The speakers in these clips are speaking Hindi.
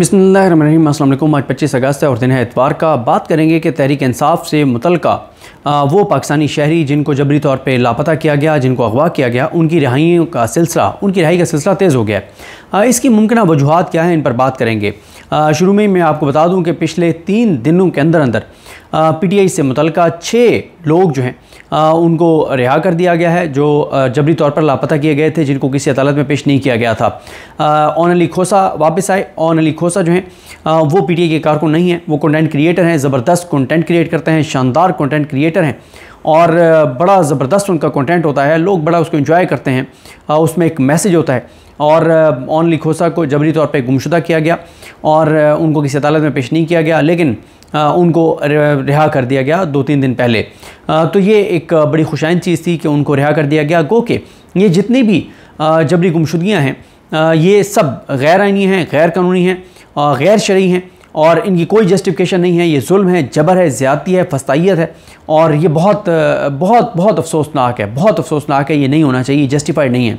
बसमीम आज पच्चीस अगस्त है और दिन है इतवार का बात करेंगे कि तहरीक इंसाफ से मुतल वो पाकिस्तानी शहरी जिनको जबरी तौर पर लापता किया गया जिनको अगवा किया गया उनकी रिहाइयों का सिलसिला उनकी रिहाई का सिलसिला तेज़ हो गया है इसकी मुमकिन वजूहत क्या है इन पर बात करेंगे शुरू में मैं आपको बता दूँ कि पिछले तीन दिनों के अंदर अंदर पी टी आई से मुतल छः लोग जो हैं उनको रिहा कर दिया गया है जो जबरी तौर पर लापता किए गए थे जिनको किसी अदालत में पेश नहीं किया गया था ओन अली खोसा वापस आए ओन अली खोसा जो हैं वो पीटीए के को नहीं हैं वो कंटेंट क्रिएटर हैं ज़बरदस्त कंटेंट क्रिएट करते हैं शानदार कंटेंट क्रिएटर हैं और बड़ा ज़बरदस्त उनका कंटेंट होता है लोग बड़ा उसको इंजॉय करते हैं उसमें एक मैसेज होता है और ओनली खोसा को जबरी तौर पर गुमशुदा किया गया और उनको किसी अदालत में पेश नहीं किया गया लेकिन उनको रिहा कर दिया गया दो तीन दिन पहले तो ये एक बड़ी खुशाइन चीज़ थी कि उनको रिहा कर दिया गया गो के ये जितनी भी जबरी गुमशुदगियाँ हैं ये सब गैर आइनी हैं गैर कानूनी हैं गैर शरी हैं और इनकी कोई जस्टिफिकेशन नहीं है ये जुल्म है जबर है ज़्यादती है फस्ताइत है और ये बहुत बहुत बहुत अफसोसनाक है बहुत अफसोसनाक है ये नहीं होना चाहिए जस्टिफाइड नहीं है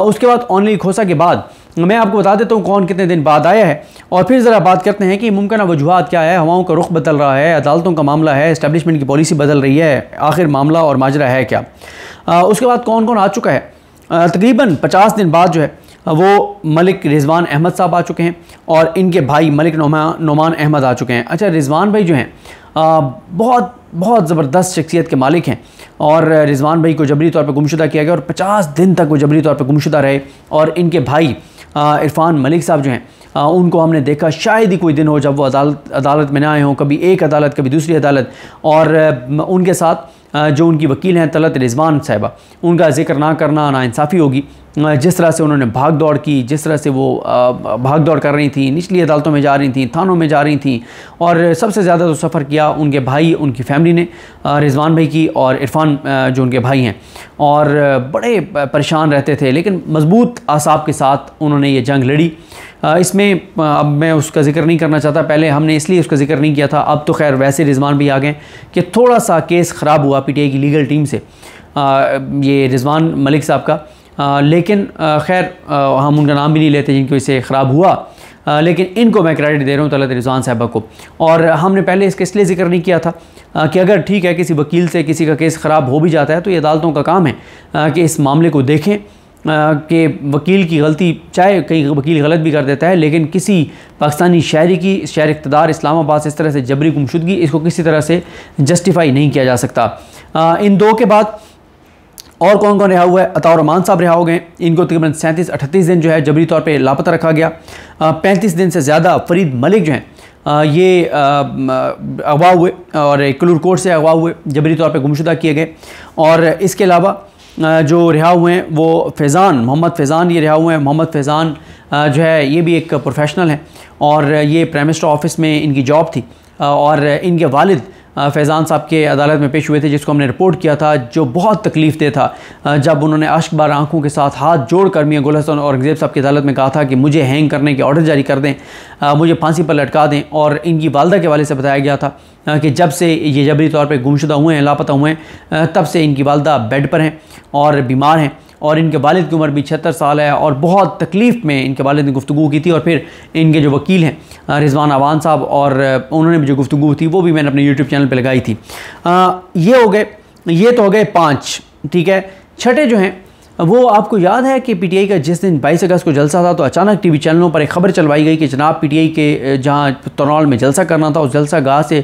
उसके बाद ऑनली खोसा के बाद मैं आपको बता देता हूँ कौन कितने दिन बाद आया है और फिर ज़रा बात करते हैं कि मुमकिन वजूहत क्या है हवाओं का रुख बदल रहा है अदालतों का मामला है इस्टेबलिशमेंट की पॉलिसी बदल रही है आखिर मामला और माजरा है क्या आ, उसके बाद कौन कौन आ चुका है तकरीबन पचास दिन बाद जो है वो मलिक रिजवान अहमद साहब आ चुके हैं और इनके भाई मलिक नुमा नुमान अहमद आ चुके हैं अच्छा रिजवान भाई जो हैं बहुत बहुत ज़बरदस्त शख्सियत के मालिक हैं और रिजवान भाई को जबरी तौर पर गुमशुदा किया गया और 50 दिन तक वो जबरी तौर पर गुमशुदा रहे और इनके भाई इरफान मलिक साहब जो हैं उनको हमने देखा शायद ही कोई दिन हो जब वो अदालत अदालत में ना आए हों कभी एक अदालत कभी दूसरी अदालत और उनके साथ जो उनकी वकील हैं तलत रिजवान साहिबा उनका जिक्र ना करना नासाफ़ी होगी जिस तरह से उन्होंने भाग दौड़ की जिस तरह से वो भाग दौड़ कर रही थी निचली अदालतों में जा रही थी थानों में जा रही थी और सबसे ज़्यादा तो सफ़र किया उनके भाई उनकी फैमिली ने रिजवान भाई की और इरफान जो उनके भाई हैं और बड़े परेशान रहते थे लेकिन मजबूत आसाब के साथ उन्होंने ये जंग लड़ी इसमें अब मैं उसका जिक्र नहीं करना चाहता पहले हमने इसलिए उसका जिक्र नहीं किया था अब तो खैर वैसे रिजवान भी आ गए कि थोड़ा सा केस ख़राब हुआ पीटीआई की लीगल टीम से ये रिजवान मलिक साहब का लेकिन खैर हम उनका नाम भी नहीं लेते जिनकी वजह से ख़राब हुआ आ, लेकिन इनको मैं क्रेडिट दे रहा हूँ तलत रिजवान साहबा को और हमने पहले इसका इसलिए जिक्र नहीं किया था आ, कि अगर ठीक है किसी वकील से किसी का केस ख़राब हो भी जाता है तो ये अदालतों का काम है आ, कि इस मामले को देखें कि वकील की गलती चाहे कहीं वकील गलत भी कर देता है लेकिन किसी पाकिस्तानी शहरी की शहर इकतदार इस्लामाबाद से इस तरह से जबरी गुमशुदगी इसको किसी तरह से जस्टिफाई नहीं किया जा सकता आ, इन दो के बाद और कौन कौन रिहा हुआ है रमान साहब रिहा हो गए इनको तकरीबन सैंतीस अठतीस दिन जो है जबरी तौर पर लापता रखा गया पैंतीस दिन से ज़्यादा फरीद मलिक जो हैं ये अगवा हुए और कलूर कोर्ट से अगवा हुए जबरी तौर पर गुमशुदा किए गए और इसके अलावा जो रिहा हुए हैं वो फैज़ान मोहम्मद फैज़ान ये रिहा हुए हैं मोहम्मद फैज़ान जो है ये भी एक प्रोफेशनल हैं और ये प्राइम मिनिस्टर ऑफिस में इनकी जॉब थी और इनके वालिद फैज़ान साहब के अदालत में पेश हुए थे जिसको हमने रिपोर्ट किया था जो बहुत तकलीफ दे था जब उन्होंने अश्क बार आंखों के साथ हाथ जोड़ कर मियाँ और औरंगजेब साहब की अदालत में कहा था कि मुझे हैंग करने के ऑर्डर जारी कर दें मुझे फांसी पर लटका दें और इनकी वालदा के वाले से बताया गया था कि जब से ये जबरी तौर पर गुमशुदा हुए हैं लापता हुए हैं तब से इनकी वालदा बेड पर हैं और बीमार हैं और इनके वालद की उम्र भी छिहत्तर साल है और बहुत तकलीफ़ में इनके वालद ने गुफ्तु की थी और फिर इनके जो वकील हैं रिजवान अवान साहब और उन्होंने भी जो गुफ्तु थी वो भी मैंने अपने यूट्यूब चैनल पर लगाई थी आ, ये हो गए ये तो हो गए पाँच ठीक है छठे जो हैं वो आपको याद है कि पीटीआई का जिस दिन 22 अगस्त को जलसा था तो अचानक टीवी चैनलों पर एक खबर चलवाई गई कि जनाब पीटीआई के जहां तनौल में जलसा करना था उस जलसा गाह से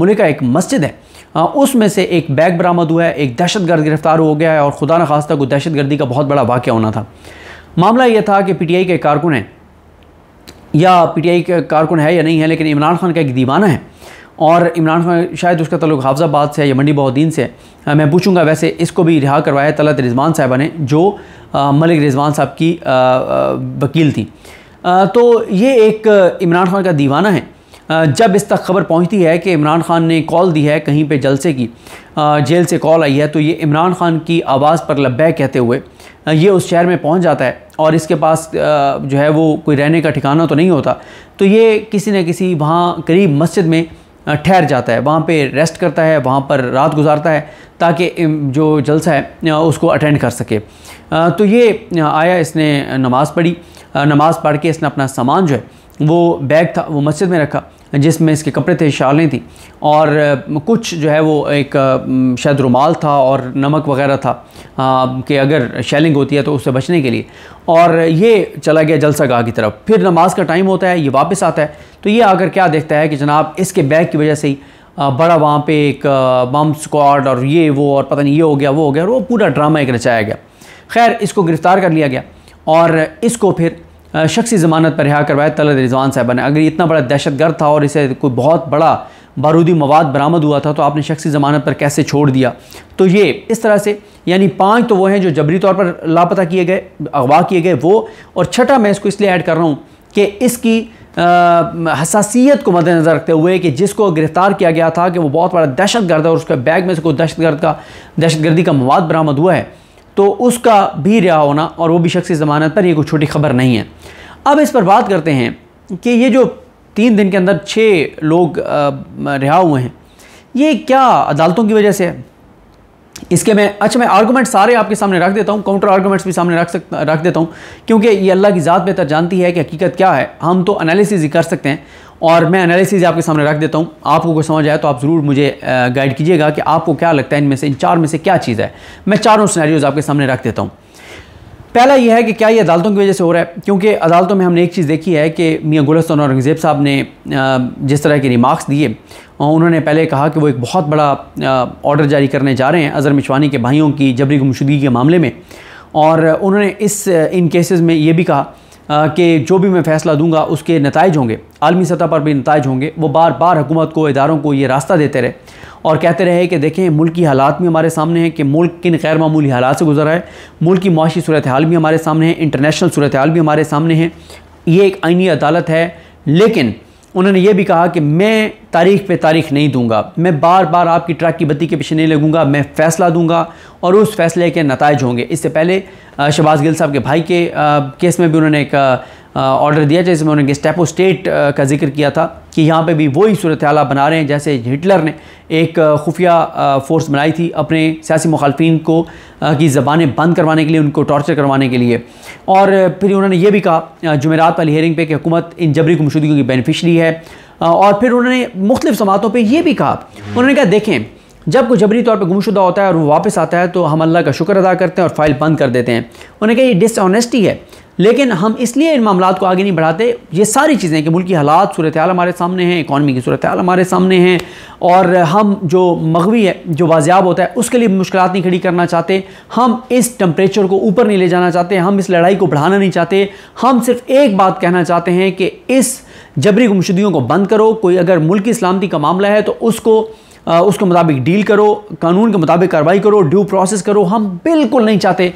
मुल्क का एक मस्जिद है हाँ, उसमें से एक बैग बरामद हुआ है एक दहशतगर्द गिरफ्तार हो गया है और खुदा न खास्ता को दहशतगर्दी का बहुत बड़ा वाक़ होना था मामला यह था कि पीटीआई के कारकुन है या पीटीआई के कारकुन है या नहीं है लेकिन इमरान खान का एक दीवाना है और इमरान खान शायद उसका तल्लु हाफजाबाद से है या मंडी बहुद्दीन से हाँ, मैं पूछूंगा वैसे इसको भी रिहा करवाया तलत रिजवान साहबा ने जो मलिक रिजवान साहब की वकील थी तो ये एक इमरान खान का दीवाना है जब इस तक खबर पहुंचती है कि इमरान खान ने कॉल दी है कहीं पे जलसे की जेल से कॉल आई है तो ये इमरान खान की आवाज़ पर लब्बै कहते हुए ये उस शहर में पहुंच जाता है और इसके पास जो है वो कोई रहने का ठिकाना तो नहीं होता तो ये किसी न किसी वहाँ करीब मस्जिद में ठहर जाता है वहाँ पे रेस्ट करता है वहाँ पर रात गुजारता है ताकि जो जलसा है उसको अटेंड कर सके तो ये आया इसने नमाज़ पढ़ी नमाज़ पढ़ के इसने अपना सामान जो है वो बैग था वो मस्जिद में रखा जिसमें इसके कपड़े थे शालें थी और कुछ जो है वो एक शायद रुमाल था और नमक वगैरह था कि अगर शेलिंग होती है तो उससे बचने के लिए और ये चला गया जलसा गाह की तरफ फिर नमाज का टाइम होता है ये वापस आता है तो ये आकर क्या देखता है कि जनाब इसके बैग की वजह से ही बड़ा वहाँ पे एक बम स्क्वाड और ये वो और पता नहीं ये हो गया वो हो गया और वो पूरा ड्रामा एक रचाया गया खैर इसको गिरफ़्तार कर लिया गया और इसको फिर शख्सी ज़मानत पर रिहा करवाया तलत रिजवान साहबा ने अगर इतना बड़ा दहशत गर्द था और इसे कोई बहुत बड़ा बारूदी मवाद बरामद हुआ था तो आपने शख्सी ज़मानत पर कैसे छोड़ दिया तो ये इस तरह से यानी पाँच तो वो हैं जो जबरी तौर पर लापता किए गए अगवा किए गए वो और छठा मैं इसको इसलिए ऐड कर रहा हूँ कि इसकी हसासीत को मद्देनज़र रखते हुए कि जिसको गिरफ़्तार किया गया था कि वो बहुत बड़ा दहशत गर्द है और उसके बैग में से कोई दहशत गर्द का दहशत गर्दी का मवाद बरामद हुआ है तो उसका भी रिहा होना और वो भी की ज़मानत पर यह कोई छोटी खबर नहीं है अब इस पर बात करते हैं कि ये जो तीन दिन के अंदर छः लोग रिहा हुए हैं ये क्या अदालतों की वजह से है इसके मैं अच्छा मैं आर्गूमेंट सारे आपके सामने रख देता हूँ काउंटर आर्गूमेंट्स भी सामने रख सकता रख देता हूँ क्योंकि ये अल्लाह की ज़ात बेहतर जानती है कि हकीकत क्या है हम तो एनालिसिस ही कर सकते हैं और मैं एनालिसिस आपके सामने रख देता हूँ आपको कुछ समझ आए तो आप ज़रूर मुझे गाइड कीजिएगा कि आपको क्या लगता है इनमें से इन चार में से क्या चीज़ है मैं चारों सिनेरियोज़ आपके सामने रख देता हूँ पहला यह है कि क्या ये अदालतों की वजह से हो रहा है क्योंकि अदालतों में हमने एक चीज़ देखी है कि मियाँ गुलस्तान औरंगज़ेब साहब ने जिस तरह के रिमार्क्स दिए उन्होंने पहले कहा कि वो एक बहुत बड़ा ऑर्डर जारी करने जा रहे हैं अज़र मिशवानी के भाइयों की जबरी गुमशुदगी के मामले में और उन्होंने इस इन केसेस में ये भी कहा कि जो भी मैं फ़ैसला दूंगा उसके नतज होंगे आलमी सतह पर भी नतज होंगे वो बार बार हुकूमत को इदारों को ये रास्ता देते रहे और कहते रहे कि देखें मुल्क की हालात भी हमारे सामने हैं कि मुल्क किन गैर मामूली हालात से गुजरा है मुल्क की मुआशी सूरत हाल भी हमारे सामने है इंटरनेशनल सूरत हाल भी हमारे सामने है ये एक आइनी अदालत है लेकिन उन्होंने ये भी कहा कि मैं तारीख पे तारीख नहीं दूंगा मैं बार बार आपकी ट्रक की बत्ती के पीछे नहीं लगूंगा मैं फ़ैसला दूंगा और उस फैसले के नतज होंगे इससे पहले शहबाज गिल साहब के भाई के केस में भी उन्होंने एक ऑर्डर दिया मैंने उन्होंने स्टेपो स्टेट का जिक्र किया था कि यहाँ पे भी वही सूरत हाल बना रहे हैं जैसे हिटलर ने एक खुफिया फोर्स बनाई थी अपने सियासी मुखालफन को की ज़बानें बंद करवाने के लिए उनको टॉर्चर करवाने के लिए और फिर उन्होंने ये भी कहा जमेरात वाली हेयरिंग पे कि हुकूमत इन जबरी गुमशुदगी की बेनिफिशरी है और फिर उन्होंने मुख्तु समातों पर यह भी कहा उन्होंने कहा देखें जब कोई जबरी तौर पर गुमशुदा होता है और वो वापस आता है तो हम अल्लाह का शुक्र अदा करते हैं और फाइल बंद कर देते हैं उन्होंने कहा ये डिसऑनेस्टी है लेकिन हम इसलिए इन मामला को आगे नहीं बढ़ाते ये सारी चीज़ें कि मुल्क की हालात सूरत हाल हमारे सामने हैं इकानमी की सूरत हाल हमारे सामने हैं और हम जो मगवी है जो बाजियाब होता है उसके लिए मुश्किल नहीं खड़ी करना चाहते हम इस टम्परेचर को ऊपर नहीं ले जाना चाहते हम इस लड़ाई को बढ़ाना नहीं चाहते हम सिर्फ एक बात कहना चाहते हैं कि इस जबरी गुमशुदियों को बंद करो कोई अगर मुल्क सलामती का मामला है तो उसको उसके मुताबिक डील करो कानून के मुताबिक कार्रवाई करो ड्यू प्रोसेस करो हम बिल्कुल नहीं चाहते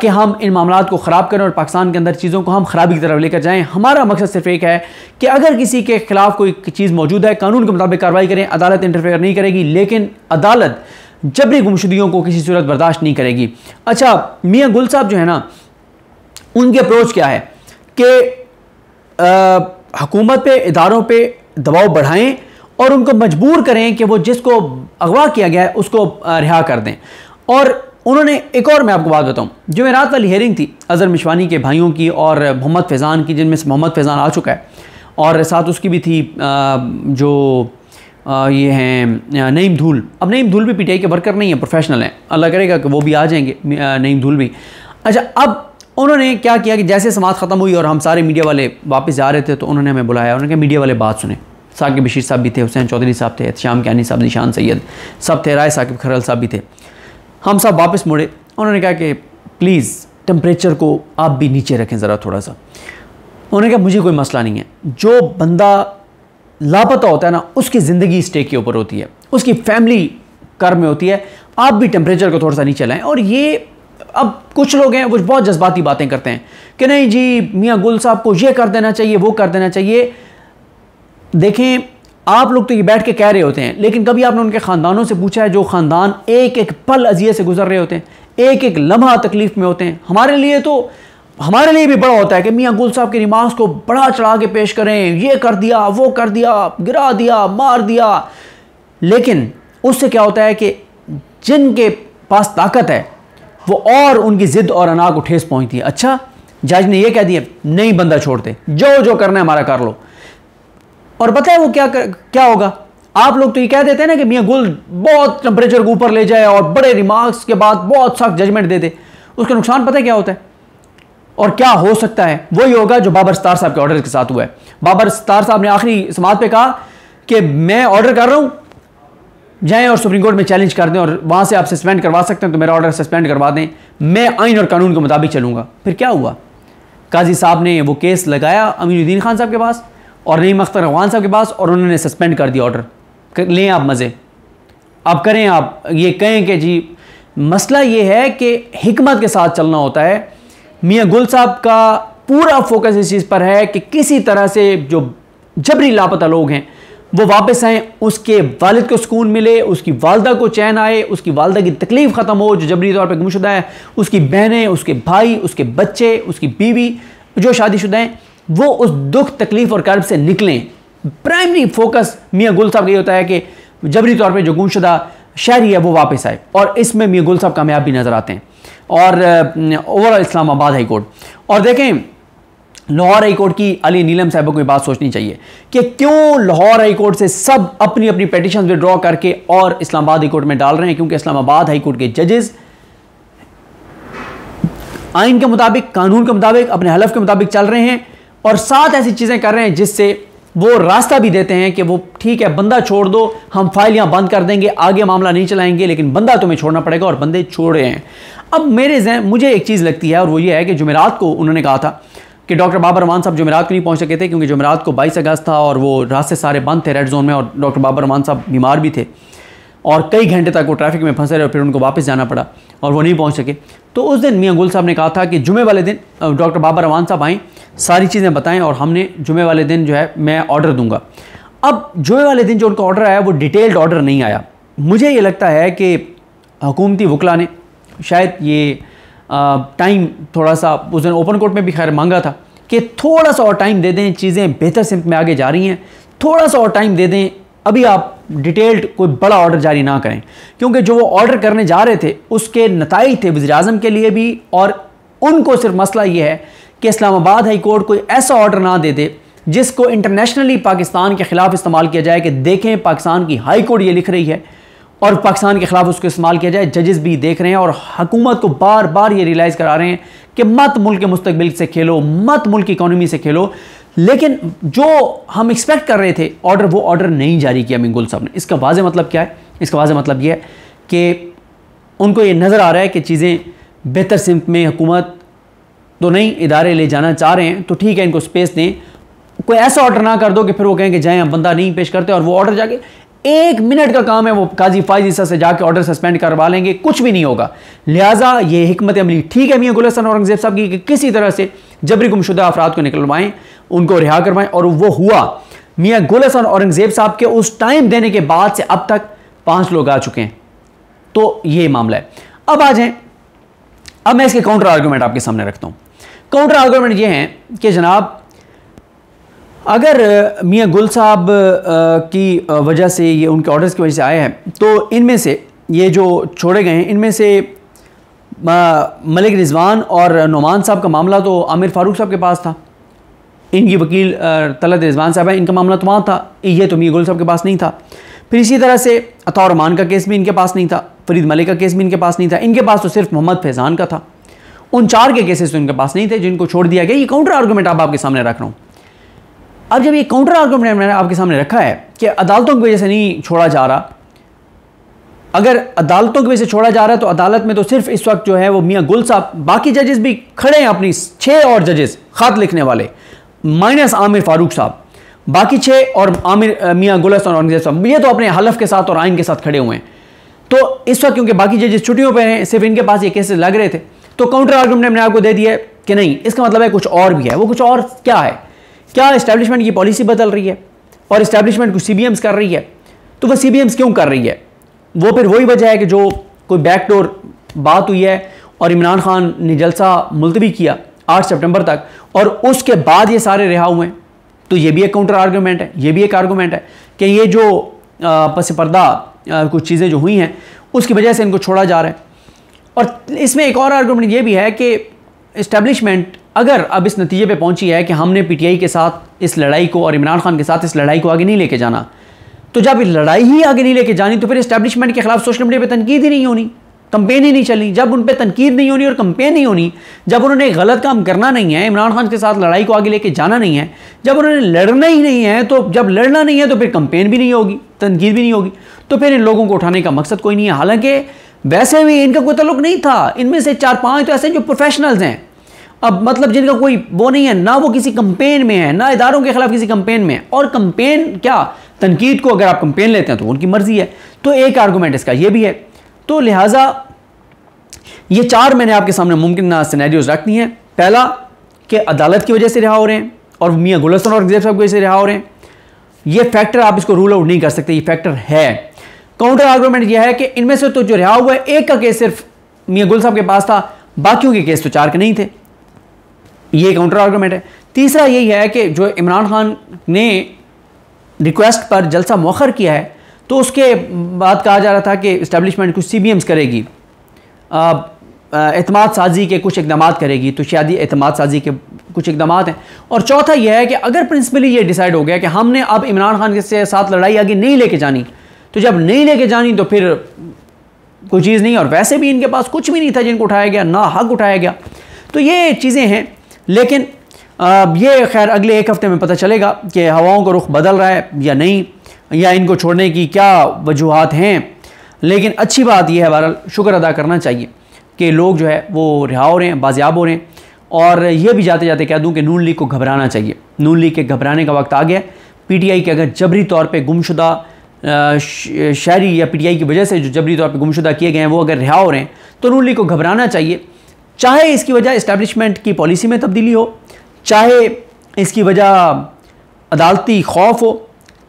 कि हम इन मामला को ख़राब करें और पाकिस्तान के अंदर चीज़ों को हम ख़राबी की तरफ लेकर जाएँ हमारा मकसद सिर्फ एक है कि अगर किसी के खिलाफ कोई चीज़ मौजूद है कानून के मुताबिक कार्रवाई करें अदालत इंटरफेयर नहीं करेगी लेकिन अदालत जबरी गुमशुदियों को किसी सूरत बर्दाश्त नहीं करेगी अच्छा मियाँ गुल साहब जो है ना उनकी अप्रोच क्या है कि हकूमत पे इदारों पे दबाव बढ़ाएं और उनको मजबूर करें कि वो जिसको अगवा किया गया है उसको रिहा कर दें और उन्होंने एक और मैं आपको बात बताऊं जो मैं रात वाली हेयरिंग थी अज़र मिशवानी के भाइयों की और मोहम्मद फैज़ान की जिनमें से मोहम्मद फैज़ान आ चुका है और साथ उसकी भी थी जो ये हैं नईम धूल अब नईम धूल भी पीटीआई के वर्कर नहीं है प्रोफेशनल हैं अल्लाह करेगा कि वो भी आ जाएंगे नईम धूल भी अच्छा अब उन्होंने क्या किया कि जैसे समाज ख़त्म हुई और हम सारे मीडिया वाले वापस जा रहे थे तो उन्होंने हमें बुलाया उन्होंने कहा मीडिया वाले बात सुने साकिब बशीर साहब भी थे हुसैन चौधरी साहब थे शाम क्यानी साहब निशान सैयद सब थे राय साकिब खरल साहब भी थे हम सब वापस मुड़े उन्होंने कहा कि प्लीज़ टेम्परेचर को आप भी नीचे रखें ज़रा थोड़ा सा उन्होंने कहा मुझे कोई मसला नहीं है जो बंदा लापता होता है ना उसकी ज़िंदगी स्टेक के ऊपर होती है उसकी फैमिली कर में होती है आप भी टेम्परेचर को थोड़ा सा नीचे लाएँ और ये अब कुछ लोग हैं वो बहुत जज्बाती बातें करते हैं कि नहीं जी मियाँ गुल साहब को ये कर देना चाहिए वो कर देना चाहिए देखें आप लोग तो ये बैठ के कह रहे होते हैं लेकिन कभी आपने उनके ख़ानदानों से पूछा है जो ख़ानदान एक एक पल अजिए से गुजर रहे होते हैं एक एक लम्हा तकलीफ़ में होते हैं हमारे लिए तो हमारे लिए भी बड़ा होता है कि मियाँ गुल साहब की नमाज को बढ़ा चढ़ा के पेश करें ये कर दिया वो कर दिया गिरा दिया मार दिया लेकिन उससे क्या होता है कि जिनके पास ताकत है वो और उनकी ज़िद और अनाग को ठेस पहुँचती है अच्छा जज ने यह कह दिया नहीं बंदा छोड़ते जो जो करना है हमारा कर लो और पता है वो क्या क्या होगा आप लोग तो ये कह देते हैं ना कि मियाँ गुल बहुत टेम्परेचर को ऊपर ले जाए और बड़े रिमार्क्स के बाद बहुत सख्त जजमेंट दे दे उसका नुकसान पता है क्या होता है और क्या हो सकता है वही होगा जो बाबर स्तार साहब के ऑर्डर के साथ हुआ है बाबर स्तार साहब ने आखिरी समाज पर कहा कि मैं ऑर्डर कर रहा हूँ जाएं और सुप्रीम कोर्ट में चैलेंज कर दें और वहाँ से आप सस्पेंड करवा सकते हैं तो मेरा ऑर्डर सस्पेंड करवा दें मैं आइन और कानून के मुताबिक चलूँगा फिर क्या हुआ काजी साहब ने वो केस लगाया अमीनुद्दीन खान साहब के पास और नईम अख्तर अफगान साहब के पास और उन्होंने सस्पेंड कर दिया ऑर्डर लें आप मज़े अब करें आप ये कहें कि जी मसला ये है कि हमत के साथ चलना होता है मियाँ गुल साहब का पूरा फोकस इस चीज़ पर है कि किसी तरह से जो जबरी लापता लोग हैं वो वापस आएँ उसके वालद को सुकून मिले उसकी वालदा को चैन आए उसकी वालदा की तकलीफ़ ख़त्म हो जो जबरी तौर पर गुमशुदा है उसकी बहनें उसके भाई उसके बच्चे उसकी बीवी जो शादीशुदा हैं वो उस दुख तकलीफ और कर्ब से निकलें प्राइमरी फोकस मियाँ गुल साहब का ये होता है कि जबरी तौर पे जो गुमशुदा शहरी है वो वापस आए और इसमें मियाँ गुल साहब कामयाब भी नज़र आते हैं और ओवरऑल इस्लामाबाद हाई कोर्ट और देखें लाहौर हाई कोर्ट की अली नीलम साहब को बात सोचनी चाहिए कि क्यों लाहौर हाई कोर्ट से सब अपनी अपनी पटिशन विड्रॉ करके और इस्लामाबाद हाई कोर्ट में डाल रहे हैं क्योंकि इस्लामाबाद हाई कोर्ट के जजेस आइन के मुताबिक कानून के मुताबिक अपने हलफ के मुताबिक चल रहे हैं और साथ ऐसी चीज़ें कर रहे हैं जिससे वो रास्ता भी देते हैं कि वो ठीक है बंदा छोड़ दो हम फाइल यहाँ बंद कर देंगे आगे मामला नहीं चलाएंगे लेकिन बंदा तुम्हें छोड़ना पड़ेगा और बंदे छोड़ रहे हैं अब मेरे मुझे एक चीज़ लगती है और वो ये है कि जुमेरात को उन्होंने कहा था कि डॉक्टर बाबर रमान साहब जुमेरात को नहीं पहुँच सके थे क्योंकि जुमेरात को बाईस अगस्त था और वो रास्ते सारे बंद थे रेड जोन में और डॉक्टर बाबर रमान साहब बीमार भी थे और कई घंटे तक वो ट्रैफिक में फंसे रहे और फिर उनको वापस जाना पड़ा और वो नहीं पहुँच सके तो उस दिन मियाँ गुल साहब ने कहा था कि जुमे वाले दिन डॉक्टर बाबर रमान साहब आएँ सारी चीज़ें बताएं और हमने जुमे वाले दिन जो है मैं ऑर्डर दूंगा अब जुमे वाले दिन जो उनका ऑर्डर आया वो डिटेल्ड ऑर्डर नहीं आया मुझे ये लगता है कि हुकूमती वकला ने शायद ये टाइम थोड़ा सा उस दिन ओपन कोर्ट में भी खैर मांगा था कि थोड़ा सा और टाइम दे दें चीज़ें बेहतर सिम्त में आगे जा रही हैं थोड़ा सा और टाइम दे दें अभी आप डिटेल्ड कोई बड़ा ऑर्डर जारी ना करें क्योंकि जो वो ऑर्डर करने जा रहे थे उसके नतज थे वजी के लिए भी और उनको सिर्फ मसला ये है कि इस्लामाबाद हाई कोर्ट कोई ऐसा ऑर्डर ना दे दे जिसको इंटरनेशनली पाकिस्तान के ख़िलाफ़ इस्तेमाल किया जाए कि देखें पाकिस्तान की हाई कोर्ट ये लिख रही है और पाकिस्तान के ख़िलाफ़ उसको इस्तेमाल किया जाए जजेस भी देख रहे हैं और हकूमत को बार बार ये रियलाइज़ करा रहे हैं कि मत मुल्क के मुस्तबिल से खेलो मत मुल्क की से खेलो लेकिन जो हम एक्सपेक्ट कर रहे थे ऑर्डर वो ऑर्डर नहीं जारी किया मिंगुल साहब ने इसका वाज मतलब क्या है इसका वाज मतलब ये है कि उनको ये नज़र आ रहा है कि चीज़ें बेहतर सिमत में हुकूमत तो नहीं इदारे ले जाना चाह रहे हैं तो ठीक है इनको स्पेस दें कोई ऐसा ऑर्डर ना कर दो कि फिर वो कहेंगे जाए हम बंदा नहीं पेश करते और वो ऑर्डर जाके एक मिनट का काम है वो काजी फायजीसा से जाके ऑर्डर सस्पेंड करवा लेंगे कुछ भी नहीं होगा लिहाजा ये हमत अमली ठीक है मियाँ गुल हसन औरंगजेब साहब की कि किसी तरह से जबरी गुमशुदा अफराद को निकलवाएं उनको रिहा करवाएं और वो हुआ मियाँ गुल हसन औरंगजेब साहब के उस टाइम देने के बाद से अब तक पांच लोग आ चुके हैं तो ये मामला है अब आ जाए अब मैं इसके काउंटर आर्ग्यूमेंट आपके सामने रखता हूँ काउंटर आर्गूमेंट ये हैं कि जनाब अगर मियाँ गुल साहब की वजह से ये उनके ऑर्डर्स की वजह से आए हैं तो इनमें से ये जो छोड़े गए हैं इनमें से मलिक रिजवान और नुमान साहब का मामला तो आमिर फारूक साहब के पास था इनकी वकील तलत रिजवान साहब है इनका मामला तो वहाँ था ये तो मियाँ गुल साहब के पास नहीं था फिर इसी तरह से रमान का केस भी इनके पास नहीं था फरीद मलिक का केस भी इनके पास नहीं था इनके पास तो सिर्फ मोहम्मद फैज़ान का था उन चार के केसेस तो इनके पास नहीं थे जिनको छोड़ दिया गया ये काउंटर आर्गूमेंट आप आपके सामने रख रहा हूं अब जब ये काउंटर आर्गूमेंट मैंने आपके सामने रखा है कि अदालतों की वजह से नहीं छोड़ा जा रहा अगर अदालतों की वजह से छोड़ा जा रहा है तो अदालत में तो सिर्फ इस वक्त जो है वो मियाँ गुल साहब बाकी जजेस भी खड़े हैं अपनी छः और जजेस खत लिखने वाले माइनस आमिर फारूक साहब बाकी छः और आमिर मियाँ गुल और औरंगजेब साहब ये तो अपने हलफ के साथ और आइन के साथ खड़े हुए हैं तो इस वक्त क्योंकि बाकी जजेस छुट्टियों पर हैं सिर्फ इनके पास ये केसेस लग रहे थे तो काउंटर आर्ग्यूमेंट हमने आपको दे दिया है कि नहीं इसका मतलब है कुछ और भी है वो कुछ और क्या है क्या इस्टेब्लिशमेंट की पॉलिसी बदल रही है और इस्टेब्लिशमेंट कुछ सी कर रही है तो वह सी क्यों कर रही है वो फिर वही वजह है कि जो कोई बैकडोर बात हुई है और इमरान खान ने जलसा मुलतवी किया 8 सितंबर तक और उसके बाद ये सारे रिहा हुए तो ये भी एक काउंटर आर्गुमेंट है ये भी एक आर्गुमेंट है कि ये जो पसपर्दा कुछ चीज़ें जो हुई हैं उसकी वजह से इनको छोड़ा जा रहा है और इसमें एक और आर्गूमेंट ये भी है कि इस्टेब्लिशमेंट अगर अब इस नतीजे पे पहुंची है कि हमने पीटीआई के साथ इस लड़ाई को और इमरान खान के साथ इस लड़ाई को आगे नहीं लेके जाना तो जब लड़ाई ही आगे नहीं लेके जानी तो फिर इस्टेब्लिशमेंट के खिलाफ सोशल मीडिया पर तनकीद ही नहीं होनी कंपेन ही नहीं चलनी जब उन पर तनकीद नहीं होनी और कंपेन नहीं होनी जब उन्होंने गलत काम करना नहीं है इमरान खान के साथ लड़ाई को आगे लेके जाना नहीं है जब उन्होंने लड़ना ही नहीं है तो जब लड़ना नहीं है तो फिर कंपेन भी नहीं होगी तनकीद भी नहीं होगी तो फिर इन लोगों को उठाने का मकसद कोई नहीं है हालांकि वैसे भी इनका कोई तल्लुक नहीं था इनमें से चार पांच तो ऐसे जो प्रोफेशनल्स हैं अब मतलब जिनका कोई वो नहीं है ना वो किसी कंपेन में है ना इदारों के खिलाफ किसी कंपेन में है और कंपेन क्या तनकीद को अगर आप कंपेन लेते हैं तो उनकी मर्जी है तो एक आर्गूमेंट इसका यह भी है तो लिहाजा ये चार मैंने आपके सामने मुमकिन सनैरियोज रख दी हैं पहला कि अदालत की वजह से रिहा हो रहे हैं और मियाँ गुलस्तान और गजेब साहब की वजह से रिहा हो रहे हैं ये फैक्टर आप इसको रूल आउट नहीं कर सकते ये फैक्टर है काउंटर आर्गूमेंट यह है कि इनमें से तो जो रिहा हुआ है एक का केस सिर्फ मियाँ गुल साहब के पास था बाकियों के केस तो चार के नहीं थे ये काउंटर आर्गूमेंट है तीसरा यही है कि जो इमरान खान ने रिक्वेस्ट पर जलसा मौखर किया है तो उसके बाद कहा जा रहा था कि इस्टेब्लिशमेंट कुछ सी बी एम्स करेगी अहतम साजी के कुछ इकदाम करेगी तो शायद अतमाद साजी के कुछ इकदाम हैं और चौथा यह है कि अगर प्रिंसिपली ये डिसाइड हो गया कि हमने अब इमरान खान के साथ लड़ाई आगे नहीं लेके जानी तो जब नहीं लेके जानी तो फिर कोई चीज़ नहीं और वैसे भी इनके पास कुछ भी नहीं था जिनको उठाया गया ना हक उठाया गया तो ये चीज़ें हैं लेकिन अब ये खैर अगले एक हफ़्ते में पता चलेगा कि हवाओं का रुख बदल रहा है या नहीं या इनको छोड़ने की क्या वजूहत हैं लेकिन अच्छी बात यह है बहरहाल शुक्र अदा करना चाहिए कि लोग जो है वो रिहा हो रहे हैं बाजियाब हो रहे हैं और यह भी जाते जाते कह दूँ कि नून लीग को घबराना चाहिए नून लीग के घबराने का वक्त आ गया पीटीआई के अगर जबरी तौर पर गुमशुदा शायरी या पीटीआई की वजह से जो जबरी तौर पर गुमशुदा किए गए हैं वो अगर रिहा हो रहे हैं तो नून लीग को घबराना चाहिए चाहे इसकी वजह इस्टेब्लिशमेंट की पॉलिसी में तब्दीली हो चाहे इसकी वजह अदालती खौफ हो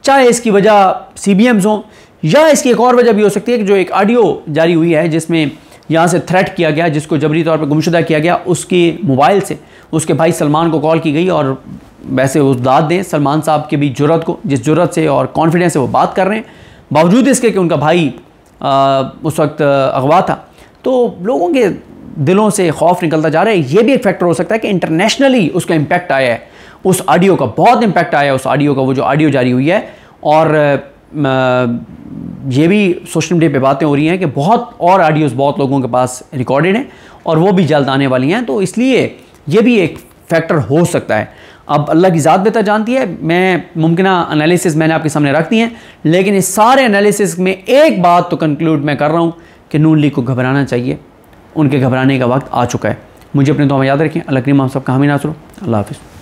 चाहे इसकी वजह सी बी एम्स हों या इसकी एक और वजह भी हो सकती है कि जो एक ऑडियो जारी हुई है जिसमें यहाँ से थ्रेट किया गया जिसको जबरी तौर पर गुमशुदा किया गया उसके मोबाइल से उसके भाई सलमान को कॉल की गई और वैसे उस दाद दें सलमान साहब के भी जरूरत को जिस जरूरत से और कॉन्फिडेंस से वो बात कर रहे हैं बावजूद इसके कि उनका भाई आ, उस वक्त अगवा था तो लोगों के दिलों से खौफ निकलता जा रहा है ये भी एक फैक्टर हो सकता है कि इंटरनेशनली उसका इम्पैक्ट आया है उस ऑडियो का बहुत इम्पैक्ट आया है उस ऑडियो का वो जो ऑडियो जारी हुई है और ये भी सोशल मीडिया पे बातें हो रही हैं कि बहुत और ऑडियोज़ बहुत लोगों के पास रिकॉर्डेड हैं और वो भी जल्द आने वाली हैं तो इसलिए ये भी एक फैक्टर हो सकता है अब अल्लाह की ज़ात बेहतर जानती है मैं मुमकिन एनालिसिस मैंने आपके सामने रख दी हैं लेकिन इस सारे एनालिसिस में एक बात तो कंक्लूड मैं कर रहा हूँ कि नून लीग को घबराना चाहिए उनके घबराने का वक्त आ चुका है मुझे अपने दुआ में याद रखें अल्लाह करीम कहा सबका हामी नासर अल्लाह हाफिज़